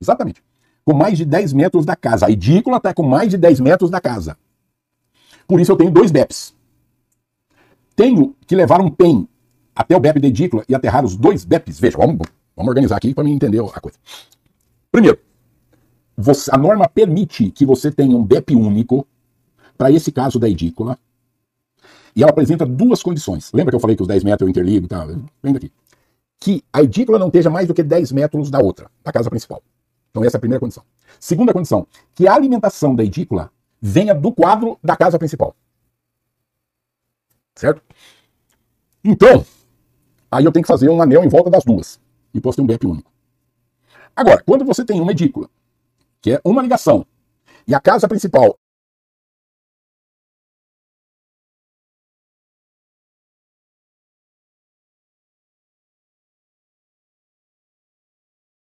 Exatamente. Com mais de 10 metros da casa. A edícula está com mais de 10 metros da casa. Por isso eu tenho dois BEPs. Tenho que levar um PEN até o BEP da edícula e aterrar os dois BEPs. Veja, vamos, vamos organizar aqui para mim entender a coisa. Primeiro, você, a norma permite que você tenha um BEP único para esse caso da edícula. E ela apresenta duas condições. Lembra que eu falei que os 10 metros eu interligo e tá? tal? Vem daqui. Que a edícula não esteja mais do que 10 metros da outra, da casa principal. Então essa é a primeira condição. Segunda condição, que a alimentação da edícula venha do quadro da casa principal. Certo? Então, aí eu tenho que fazer um anel em volta das duas e posso ter um bep único. Agora, quando você tem uma edícula, que é uma ligação, e a casa principal